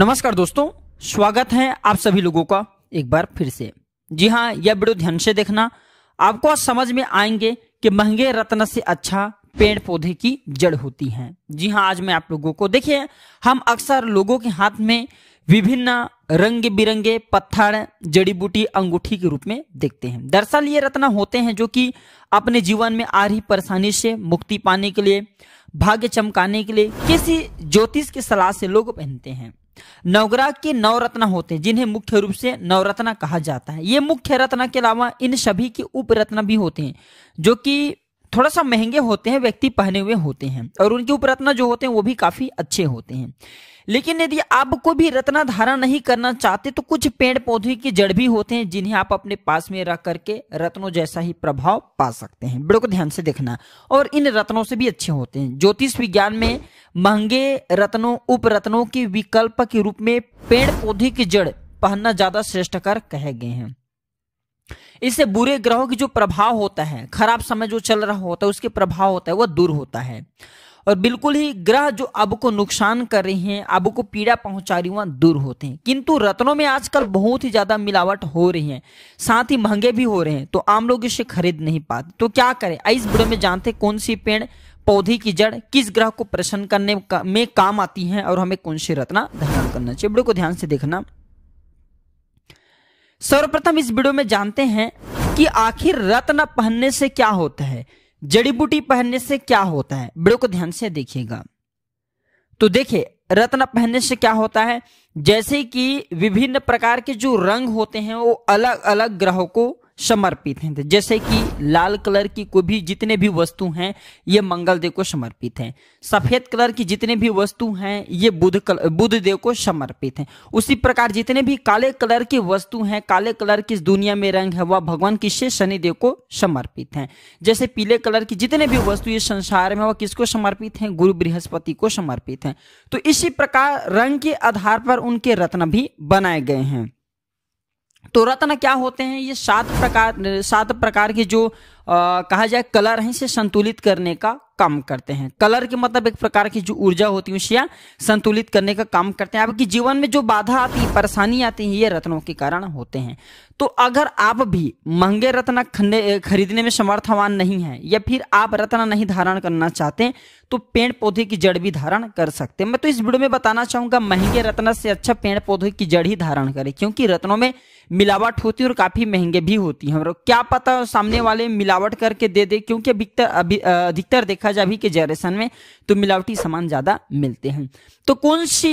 नमस्कार दोस्तों स्वागत है आप सभी लोगों का एक बार फिर से जी हाँ यह वीडियो ध्यान से देखना आपको समझ में आएंगे कि महंगे रत्न से अच्छा पेड़ पौधे की जड़ होती है जी हाँ आज मैं आप लोगों को देखिए हम अक्सर लोगों के हाथ में विभिन्न रंग बिरंगे पत्थर जड़ी बूटी अंगूठी के रूप में देखते हैं दरअसल ये रत्न होते हैं जो कि अपने जीवन में आ रही परेशानी से मुक्ति पाने के लिए भाग्य चमकाने के लिए किसी ज्योतिष की सलाह से लोग पहनते हैं नवग्रह के नवरत्न होते हैं जिन्हें मुख्य रूप से नवरत्न कहा जाता है ये मुख्य रत्न के अलावा इन सभी के उपरत्न भी होते हैं जो कि थोड़ा सा महंगे होते हैं व्यक्ति पहने हुए होते हैं और उनके उपरत्न जो होते हैं वो भी काफी अच्छे होते हैं लेकिन यदि आपको भी रत्न धारण नहीं करना चाहते तो कुछ पेड़ पौधे की जड़ भी होते हैं जिन्हें आप अपने पास में रख करके रत्नों जैसा ही प्रभाव पा सकते हैं बड़े को ध्यान से देखना और इन रत्नों से भी अच्छे होते हैं ज्योतिष विज्ञान में महंगे रत्नों उप रत्नों के विकल्प के रूप में पेड़ पौधे की जड़ पहनना ज्यादा श्रेष्ठकर कहे गए हैं इससे बुरे ग्रहों की जो प्रभाव होता है खराब समय जो चल रहा होता है उसके प्रभाव होता है वह दूर होता है और बिल्कुल ही ग्रह जो अब को नुकसान कर रहे हैं अब को पीड़ा पहुंचा रही वहां दूर होते हैं किंतु रत्नों में आजकल बहुत ही ज्यादा मिलावट हो रही है साथ ही महंगे भी हो रहे हैं तो आम लोग इसे खरीद नहीं पाते तो क्या करें इस बुरे में जानते कौन सी पेड़ पौधे की जड़ किस ग्रह को प्रसन्न करने में काम आती है और हमें कौन सी रत्ना धारण करना चाहिए बड़े को ध्यान से देखना सर्वप्रथम इस वीडियो में जानते हैं कि आखिर रत्न पहनने से क्या होता है जड़ी बूटी पहनने से क्या होता है वीडियो को ध्यान से देखिएगा तो देखिए रत्न पहनने से क्या होता है जैसे कि विभिन्न प्रकार के जो रंग होते हैं वो अलग अलग ग्रहों को समर्पित हैं जैसे कि लाल कलर की कोई भी जितने भी वस्तु हैं ये मंगल देव को समर्पित हैं सफेद कलर की जितने भी वस्तु हैं ये बुध कल बुध देव को समर्पित हैं उसी प्रकार जितने भी काले कलर की वस्तु हैं काले कलर की दुनिया में रंग है वह भगवान किससे शनिदेव को समर्पित हैं जैसे पीले कलर की जितने भी वस्तु ये संसार में वह किसको समर्पित हैं गुरु बृहस्पति को समर्पित हैं तो इसी प्रकार रंग के आधार पर उनके रत्न भी बनाए गए हैं तो रत्न क्या होते हैं ये सात प्रकार सात प्रकार के जो आ, कहा जाए कलर है से संतुलित करने का काम करते हैं कलर के मतलब एक प्रकार की जो ऊर्जा होती है उसे संतुलित करने का काम करते हैं आपके जीवन में जो बाधा आती है परेशानी आती है ये रत्नों के कारण होते हैं तो अगर आप भी महंगे रत्न खरीदने में समर्थवान नहीं है या फिर आप रत्न नहीं धारण करना चाहते तो पेड़ पौधे की जड़ भी धारण कर सकते हैं मैं तो इस वीडियो में बताना चाहूंगा महंगे रत्न से अच्छा पेड़ पौधे की जड़ ही धारण करें क्योंकि रत्नों में मिलावट होती है और काफी महंगे भी होती है क्या पता सामने वाले मिलावट मिलावट करके दे दे क्योंकि अधिकतर अभी अधिकतर देखा जाए अभी के जनरेशन में तो मिलावटी सामान ज़्यादा मिलते हैं तो कौन सी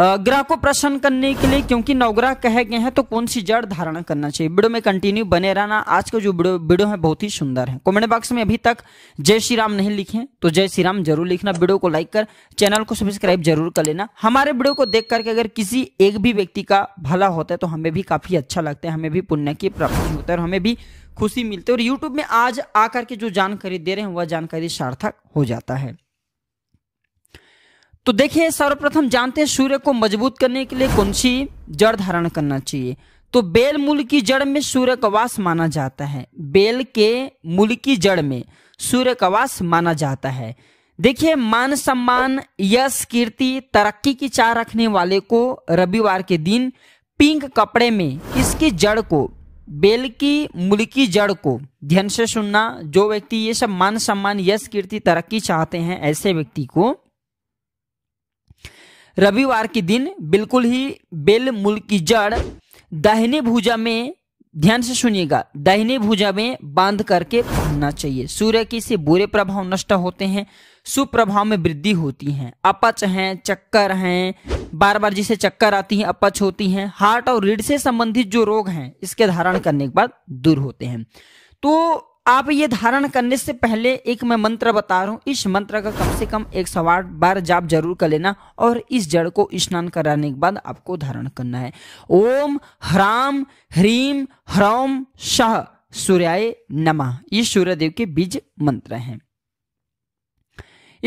ग्रह को प्रसन्न करने के लिए क्योंकि नवग्रह कहे गए हैं तो कौन सी जड़ धारण करना चाहिए वीडियो में कंटिन्यू बने रहना आज का जो वीडियो है बहुत ही सुंदर है कमेंट बॉक्स में अभी तक जय श्री राम नहीं लिखे तो जय श्री राम जरूर लिखना वीडियो को लाइक कर चैनल को सब्सक्राइब जरूर कर लेना हमारे वीडियो को देख करके अगर किसी एक भी व्यक्ति का भला होता है तो हमें भी काफी अच्छा लगता है हमें भी पुण्य की प्राप्ति होता है और हमें भी खुशी मिलती है और यूट्यूब में आज आकर के जो जानकारी दे रहे हैं वह जानकारी सार्थक हो जाता है तो देखिए सर्वप्रथम जानते हैं सूर्य को मजबूत करने के लिए कौन सी जड़ धारण करना चाहिए तो बेल मूल की जड़ में सूर्य का वास माना जाता है बेल के मूल की जड़ में सूर्य का वास माना जाता है देखिए मान सम्मान यश कीर्ति तरक्की की चाह रखने वाले को रविवार के दिन पिंक कपड़े में इसकी जड़ को बेल की मूल की जड़ को ध्यान से सुनना जो व्यक्ति ये सब मान सम्मान यश कीर्ति तरक्की चाहते हैं ऐसे व्यक्ति को रविवार के दिन बिल्कुल ही बेल मूल की जड़ दाहिने भुजा में ध्यान से सुनिएगा दाहिने भुजा में बांध करके पहनना चाहिए सूर्य की से बुरे प्रभाव नष्ट होते हैं सुप्रभाव में वृद्धि होती है अपच हैं चक्कर हैं बार बार जिसे चक्कर आती है अपच होती हैं हार्ट और रीढ़ से संबंधित जो रोग हैं इसके धारण करने के बाद दूर होते हैं तो आप ये धारण करने से पहले एक मैं मंत्र बता रहा हूँ इस मंत्र का कम से कम एक सौ आठ बार जाप जरूर कर लेना और इस जड़ को स्नान कराने के बाद आपको धारण करना है ओम ह्राम ह्रीम ह्रौम शाह सूर्याय नमः ये सूर्यदेव के बीज मंत्र हैं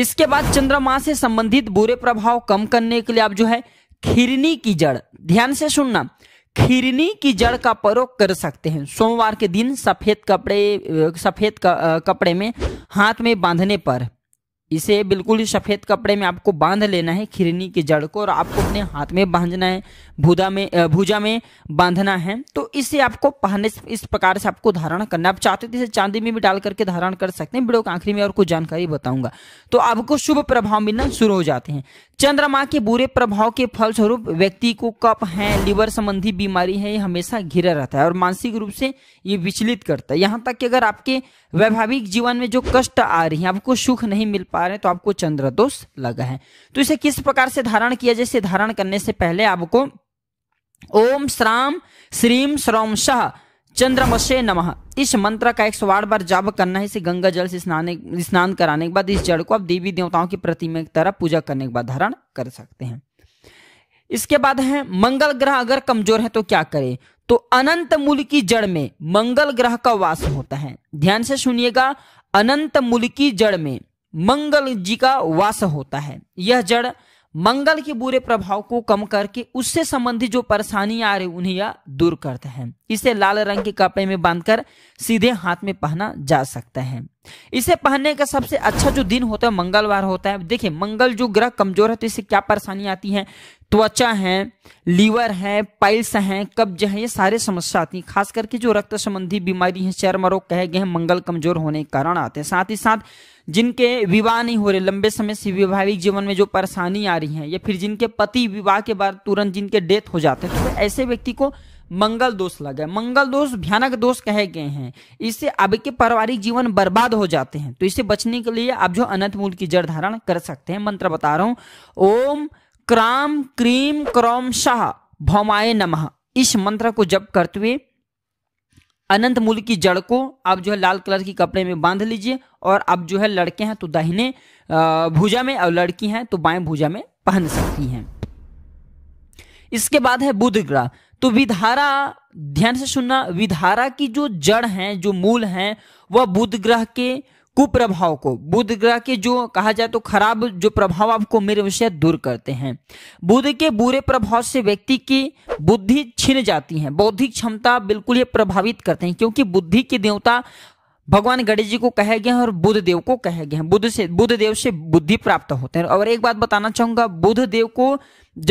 इसके बाद चंद्रमा से संबंधित बुरे प्रभाव कम करने के लिए आप जो है खिरनी की जड़ ध्यान से सुनना खीरनी की जड़ का प्रयोग कर सकते हैं सोमवार के दिन सफेद कपड़े सफेद कपड़े में हाथ में बांधने पर इसे बिल्कुल ही सफ़ेद कपड़े में आपको बांध लेना है खिरनी की जड़ को और आपको अपने हाथ में बांधना है भूदा में भूजा में बांधना है तो इसे आपको पहनने इस प्रकार से आपको धारण करना आप चाहते तो इसे चांदी में भी डाल करके धारण कर सकते हैं वीडियो के आखिरी में और कुछ जानकारी बताऊंगा तो आपको शुभ प्रभाव मिलना शुरू हो जाते हैं चंद्रमा के बुरे प्रभाव के फलस्वरूप व्यक्ति को कप है लिवर संबंधी बीमारी है ये हमेशा घिरा रहता है और मानसिक रूप से ये विचलित करता है यहाँ तक कि अगर आपके वैभाविक जीवन में जो कष्ट आ रही है आपको सुख नहीं मिल पा पा रहे हैं तो आपको चंद्र दोष लगा है तो इसे किस प्रकार से धारण किया जैसे धारण करने से पहले आपको ओम श्राम श्रीम श्रौम शह चंद्रमशे नमः इस मंत्र का एक सौ बार जाप करना है इसे गंगा जल से स्नान स्नान कराने के बाद इस जड़ को आप देवी देवताओं की प्रतिमा की तरह पूजा करने के बाद धारण कर सकते हैं इसके बाद है मंगल ग्रह अगर कमजोर है तो क्या करें तो अनंत मूल की जड़ में मंगल ग्रह का वास होता है ध्यान से सुनिएगा अनंत मूल की जड़ में मंगल जी का वास होता है यह जड़ मंगल के बुरे प्रभाव को कम करके उससे संबंधित जो परेशानियां आ रही उन्हें यह दूर करता है इसे लाल रंग के कपड़े में बांधकर सीधे हाथ में पहना जा सकता है इसे पहनने का सबसे अच्छा जो दिन होता है मंगलवार होता है देखिए मंगल जो ग्रह कमजोर है तो इससे क्या परेशानी आती है त्वचा है लीवर है पाइल्स हैं कब्ज है ये सारे समस्या आती हैं खास करके जो रक्त संबंधी बीमारी है चर्म रोग कहे गए हैं मंगल कमजोर होने के कारण आते हैं साथ ही साथ जिनके विवाह नहीं हो रहे लंबे समय से वैवाहिक जीवन में जो परेशानी आ रही है या फिर जिनके पति विवाह के बाद तुरंत जिनके डेथ हो जाते हैं तो ऐसे व्यक्ति को मंगल दोष लगा मंगल दोष भयानक दोष कहे गए हैं इससे अब के पारिवारिक जीवन बर्बाद हो जाते हैं तो इससे बचने के लिए आप जो अनंत मूल की जड़ धारण कर सकते हैं मंत्र बता रहा हूं ओम क्राम क्रीम क्रोम शाह भौमाय नम इस मंत्र को जप करते हुए अनंत मूल की जड़ को आप जो है लाल कलर की कपड़े में बांध लीजिए और आप जो है लड़के हैं तो दाहिने भुजा में और लड़की हैं तो बाएं भुजा में पहन सकती हैं इसके बाद है बुध ग्रह तो विधारा ध्यान से सुनना विधारा की जो जड़ हैं जो मूल हैं वह बुध ग्रह के कुप्रभाव को बुध ग्रह के जो कहा जाए तो खराब जो प्रभाव आपको मेरे विषय दूर करते हैं बुध के बुरे प्रभाव से व्यक्ति की बुद्धि छिन जाती है बौद्धिक क्षमता बिल्कुल ये प्रभावित करते हैं क्योंकि बुद्धि के देवता भगवान गणेश जी को कहे गए हैं और बुद्ध देव को कहे गए हैं बुद्ध से बुद्ध देव से बुद्धि प्राप्त होते हैं और एक बात बताना चाहूंगा बुद्ध देव को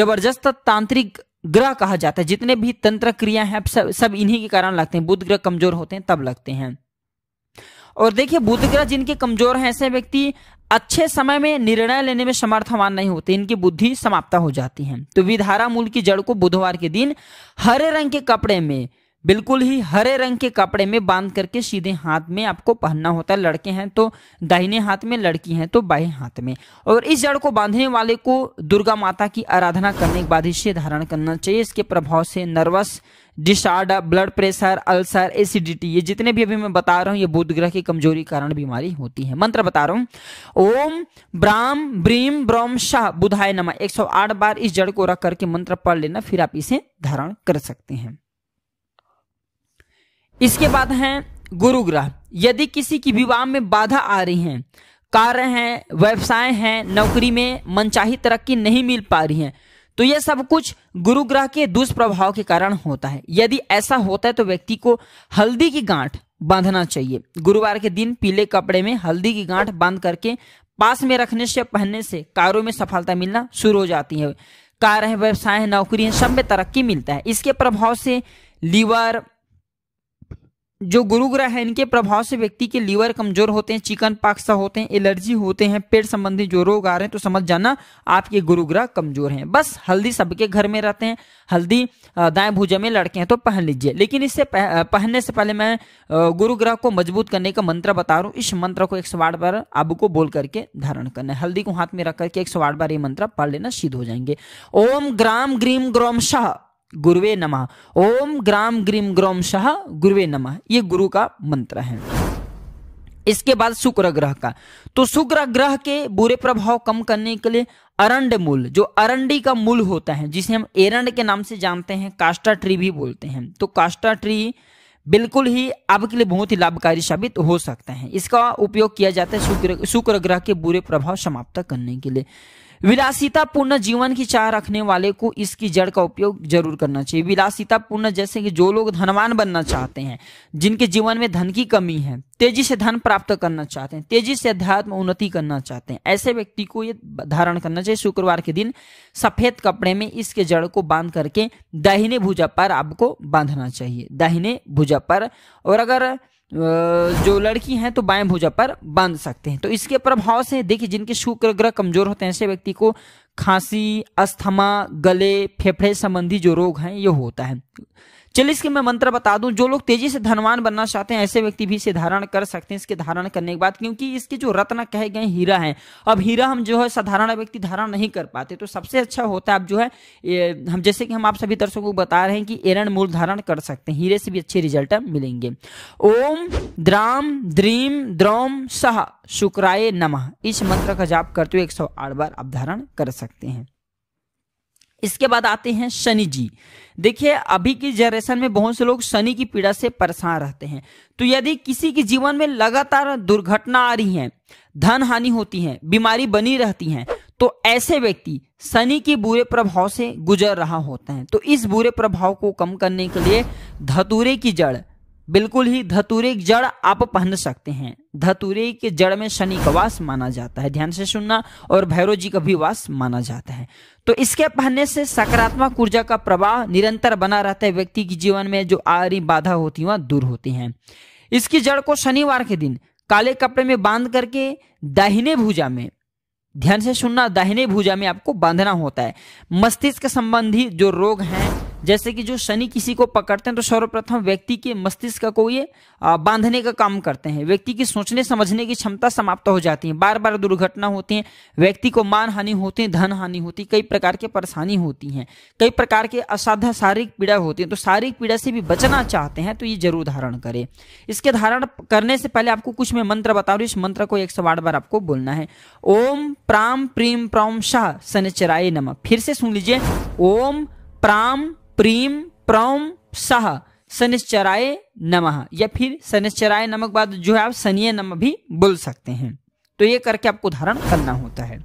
जबरदस्त तांत्रिक ग्रह कहा जाता है जितने भी तंत्र क्रिया है सब सब इन्हीं के कारण लगते हैं बुद्ध ग्रह कमजोर होते हैं तब लगते हैं और देखिए ग्रह जिनके कमजोर हैं ऐसे व्यक्ति अच्छे समय में निर्णय लेने में समर्थवान नहीं होते इनकी बुद्धि समाप्त हो जाती है तो विधारा मूल की जड़ को बुधवार के दिन हरे रंग के कपड़े में बिल्कुल ही हरे रंग के कपड़े में बांध करके सीधे हाथ में आपको पहनना होता है लड़के हैं तो दाहिने हाथ में लड़की हैं तो बाएं हाथ में और इस जड़ को बांधने वाले को दुर्गा माता की आराधना करने के बाद इसे धारण करना चाहिए इसके प्रभाव से nervous disorder blood pressure ulcer acidity ये जितने भी अभी मैं बता रहा हूँ ये बुध ग्रह की कमजोरी कारण बीमारी होती है मंत्र बता रहा हूँ ओम ब्राम ब्रीम ब्रम शाह बुधाय नमा एक बार इस जड़ को रख करके मंत्र पढ़ लेना फिर आप इसे धारण कर सकते हैं इसके बाद है गुरु ग्रह यदि किसी की विवाह में बाधा आ रही है कार्य हैं व्यवसाय है नौकरी में मनचाही तरक्की नहीं मिल पा रही है तो यह सब कुछ गुरु ग्रह के दुष्प्रभाव के कारण होता है यदि ऐसा होता है तो व्यक्ति को हल्दी की गांठ बांधना चाहिए गुरुवार के दिन पीले कपड़े में हल्दी की गांठ बांध करके पास में रखने से पहनने से कारों में सफलता मिलना शुरू हो जाती है कार है व्यवसाय है नौकरी है सब में तरक्की मिलता है इसके प्रभाव से लीवर जो गुरु ग्रह है इनके प्रभाव से व्यक्ति के लीवर कमजोर होते हैं चिकन पाक्सा होते हैं एलर्जी होते हैं पेट संबंधी जो रोग आ रहे हैं तो समझ जाना आपके गुरु ग्रह कमजोर हैं बस हल्दी सबके घर में रहते हैं हल्दी दाएं भुजा में लड़के हैं तो पहन लीजिए लेकिन इससे पह, पहनने से पहले मैं गुरु ग्रह को मजबूत करने का मंत्र बता रहा हूँ इस मंत्र को एक सौ आठ बार आपको बोल करके धारण करना है हल्दी को हाथ में रख करके एक सौ आठ बार ये मंत्र पढ़ लेना सिद्ध हो जाएंगे ओम ग्राम ग्रीम ग्रोम शाह गुरुवे नमः ओम ग्राम ग्रीम ग्रोम शाह गुरुवे नमः ये गुरु का मंत्र है इसके बाद शुक्र ग्रह का तो शुक्र ग्रह के बुरे प्रभाव कम करने के लिए अरंड मूल जो अरंडी का मूल होता है जिसे हम एरंड के नाम से जानते हैं कास्टा ट्री भी बोलते हैं तो कास्टा ट्री बिल्कुल ही आपके लिए बहुत ही लाभकारी साबित हो सकता है इसका उपयोग किया जाता है शुक्र शुक्र ग्रह के बुरे प्रभाव समाप्त करने के लिए विलासिता पूर्ण जीवन की चाह रखने वाले को इसकी जड़ का उपयोग जरूर करना चाहिए विलासिता पूर्ण जैसे कि जो लोग धनवान बनना चाहते हैं जिनके जीवन में धन की कमी है तेजी से धन प्राप्त करना चाहते हैं तेजी से अध्यात्म उन्नति करना चाहते हैं ऐसे व्यक्ति को ये धारण करना चाहिए शुक्रवार के दिन सफेद कपड़े में इसके जड़ को बांध करके दाहिने भुजा पर आपको बांधना चाहिए दाहिने भुजा पर और अगर जो लड़की हैं तो बाएं भुजा पर बांध सकते हैं तो इसके प्रभाव से देखिए जिनके शुक्र ग्रह कमजोर होते हैं ऐसे व्यक्ति को खांसी अस्थमा गले फेफड़े संबंधी जो रोग हैं ये होता है चलिए इसके मैं मंत्र बता दूं जो लोग तेजी से धनवान बनना चाहते हैं ऐसे व्यक्ति भी इसे धारण कर सकते हैं इसके धारण करने के बाद क्योंकि इसके जो रत्न कहे गए हीरा है अब हीरा हम जो है साधारण व्यक्ति धारण नहीं कर पाते तो सबसे अच्छा होता है आप जो है हम जैसे कि हम आप सभी दर्शकों को बता रहे हैं कि एरण मूल धारण कर सकते हैं हीरे से भी अच्छे रिजल्ट मिलेंगे ओम द्राम द्रीम द्रोम सह शुक्राय नमः इस मंत्र का जाप करते हुए 108 बार आप धारण कर सकते हैं इसके बाद आते हैं शनि जी देखिए अभी की जनरेशन में बहुत से लोग शनि की पीड़ा से परेशान रहते हैं तो यदि किसी के जीवन में लगातार दुर्घटना आ रही है धन हानि होती है बीमारी बनी रहती है तो ऐसे व्यक्ति शनि के बुरे प्रभाव से गुजर रहा होता है तो इस बुरे प्रभाव को कम करने के लिए धतूरे की जड़ बिल्कुल ही धतूरे की जड़ आप पहन सकते हैं धतूरे के जड़ में शनि का वास माना जाता है ध्यान से सुनना और भैरव जी का भी वास माना जाता है तो इसके पहनने से सकारात्मक ऊर्जा का प्रवाह निरंतर बना रहता है व्यक्ति के जीवन में जो आ रही बाधा होती है वह दूर होती है इसकी जड़ को शनिवार के दिन काले कपड़े में बांध करके दाहिने भुजा में ध्यान से सुनना दाहिने भुजा में आपको बांधना होता है मस्तिष्क संबंधी जो रोग हैं जैसे कि जो शनि किसी को पकड़ते हैं तो सर्वप्रथम व्यक्ति के मस्तिष्क को ये बांधने का काम करते हैं व्यक्ति की सोचने समझने की क्षमता समाप्त हो जाती है बार बार दुर्घटना होती है व्यक्ति को मान हानि होती है धन हानि होती है कई प्रकार की परेशानी होती है कई प्रकार के असाध्य शारीरिक पीड़ा होती है तो शारीरिक पीड़ा से भी बचना चाहते हैं तो ये जरूर धारण करें इसके धारण करने से पहले आपको कुछ मैं मंत्र बता रही इस मंत्र को एक सौ बार आपको बोलना है ओम प्राम प्रीम प्रोम शाह शनिचराय नम फिर से सुन लीजिए ओम प्राम प्रीम प्रौम सह शनिश्चराय नमः या फिर शनिश्चराय नमक बाद जो है आप शनिय नम भी बोल सकते हैं तो ये करके आपको धारण करना होता है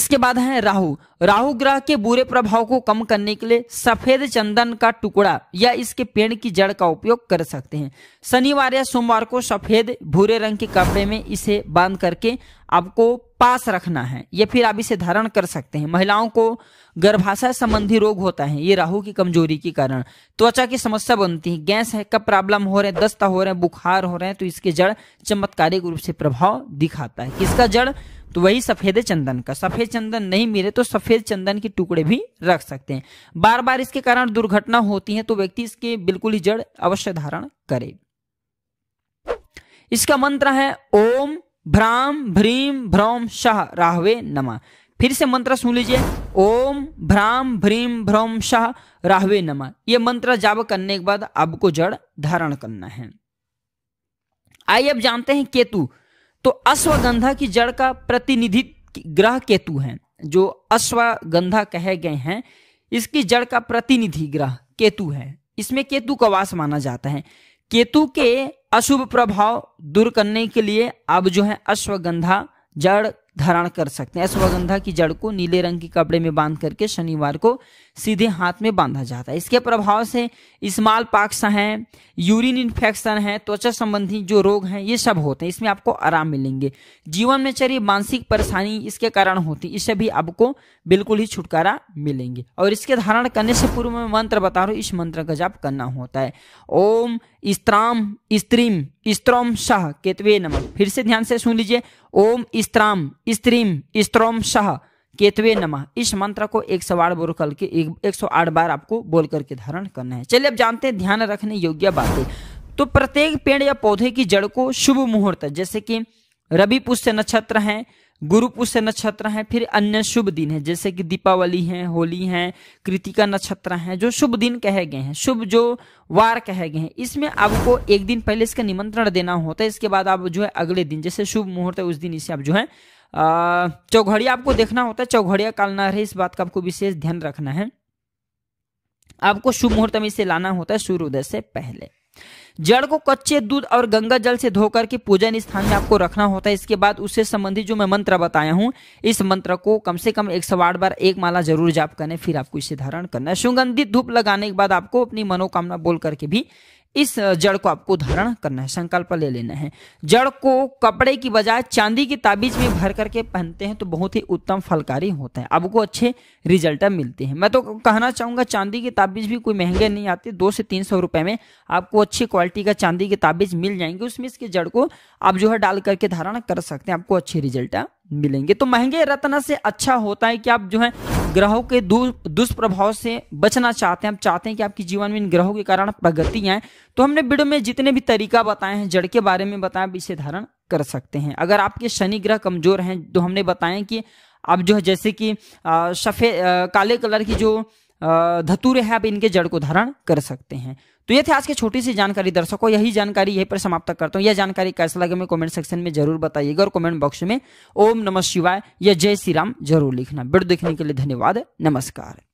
इसके बाद है राहु राहु ग्रह के बुरे प्रभाव को कम करने के लिए सफेद चंदन का टुकड़ा या इसके पेड़ की जड़ का उपयोग कर सकते हैं शनिवार या सोमवार को सफेद भूरे रंग के कपड़े में इसे बांध करके आपको पास रखना है ये फिर आप इसे धारण कर सकते हैं महिलाओं को गर्भाशय संबंधी रोग होता है ये राहु की कमजोरी के कारण त्वचा की समस्या बनती है गैस है कब प्रॉब्लम हो रहे हैं दस्त हो रहे हैं बुखार हो रहे हैं तो इसके जड़ चमत्कारिक रूप से प्रभाव दिखाता है किसका जड़ तो वही सफेद चंदन का सफेद चंदन नहीं मिले तो सफेद चंदन के टुकड़े भी रख सकते हैं बार बार इसके कारण दुर्घटना होती है तो व्यक्ति इसके बिल्कुल ही जड़ अवश्य धारण करे इसका मंत्र है ओम भ्राम भ्रीम भ्रौम शह राहवे नमा फिर से मंत्र सुन लीजिए ओम भ्राम भ्रीम भ्रौम शाह राहवे नमा ये मंत्र जाप करने के बाद आपको जड़ धारण करना है आइए अब जानते हैं केतु तो अश्वगंधा की जड़ का प्रतिनिधि ग्रह केतु है जो अश्वगंधा कहे गए हैं इसकी जड़ का प्रतिनिधि ग्रह केतु है इसमें केतु का वास माना जाता है केतु के अशुभ प्रभाव दूर करने के लिए अब जो है अश्वगंधा जड़ धारण कर सकते हैं अश्वगंधा की जड़ को नीले रंग के कपड़े में बांध करके शनिवार को सीधे हाथ में बांधा जाता है इसके प्रभाव से स्मॉल पाक्स हैं यूरिन इन्फेक्शन है त्वचा संबंधी जो रोग हैं ये सब होते हैं इसमें आपको आराम मिलेंगे जीवन में चलिए मानसिक परेशानी इसके कारण होती इससे भी आपको बिल्कुल ही छुटकारा मिलेंगे और इसके धारण करने से पूर्व में मंत्र बता रहा हूँ इस मंत्र का जाप करना होता है ओम स्त्राम स्त्रीम स्त्रोम शाह केतवे नमन फिर से ध्यान से सुन लीजिए ओम स्त्राम स्त्रीम स्त्रोम शाह केतवे नमः इस मंत्र को एक सौ आठ बोल करके एक सौ आठ बार आपको बोल करके धारण करना है चलिए अब जानते हैं ध्यान रखने योग्य बातें तो प्रत्येक पेड़ या पौधे की जड़ को शुभ मुहूर्त जैसे कि रवि पुष्य नक्षत्र हैं गुरु पुष्य नक्षत्र है फिर अन्य शुभ दिन है जैसे कि दीपावली है होली है कृतिका नक्षत्र है जो शुभ दिन कहे गए हैं शुभ जो वार कहे गए हैं इसमें आपको एक दिन पहले इसका निमंत्रण देना होता है इसके बाद आप जो है अगले दिन जैसे शुभ मुहूर्त है उस दिन इसे आप जो है चौघड़िया आपको देखना होता है चौघड़िया काल ना रहे इस बात का आपको विशेष ध्यान रखना है आपको शुभ मुहूर्त में इसे लाना होता है सूर्योदय से पहले जड़ को कच्चे दूध और गंगा जल से धोकर के पूजन स्थान में आपको रखना होता है इसके बाद उससे संबंधित जो मैं मंत्र बताया हूँ इस मंत्र को कम से कम एक सौ आठ बार एक माला जरूर जाप करने फिर आपको इसे धारण करना है सुगंधित धूप लगाने के बाद आपको अपनी मनोकामना बोल करके भी इस जड़ को आपको धारण करना है संकल्प ले लेना है जड़ को कपड़े की बजाय चांदी की ताबीज में भर करके पहनते हैं तो बहुत ही उत्तम फलकारी होता है आपको अच्छे रिजल्ट मिलते हैं मैं तो कहना चाहूंगा चांदी के ताबीज भी कोई महंगे नहीं आते दो से तीन सौ रुपए में आपको अच्छी क्वालिटी क्वालिटी का चांदी के ताबीज मिल जाएंगे उसमें इसके जड़ को आप जो है डाल करके धारण कर सकते हैं आपको अच्छे रिजल्ट हाँ, मिलेंगे तो महंगे रत्न से अच्छा होता है कि आप जो है ग्रहों के दुष्प्रभाव से बचना चाहते हैं आप चाहते हैं कि आपके जीवन में इन ग्रहों के कारण प्रगति आए तो हमने वीडियो में जितने भी तरीका बताए हैं जड़ के बारे में बताया इसे धारण कर सकते हैं अगर आपके शनि ग्रह कमजोर हैं तो हमने बताया कि आप जो है जैसे कि सफ़ेद काले कलर की जो धतूरे हैं आप इनके जड़ को धारण कर सकते हैं तो ये थे आज की छोटी सी जानकारी दर्शकों यही जानकारी यहीं पर समाप्त करता हूँ यह जानकारी कैसा लगे मैं कमेंट सेक्शन में जरूर बताइएगा और कमेंट बॉक्स में ओम नमः शिवाय या जय श्री राम जरूर लिखना वीडियो देखने के लिए धन्यवाद नमस्कार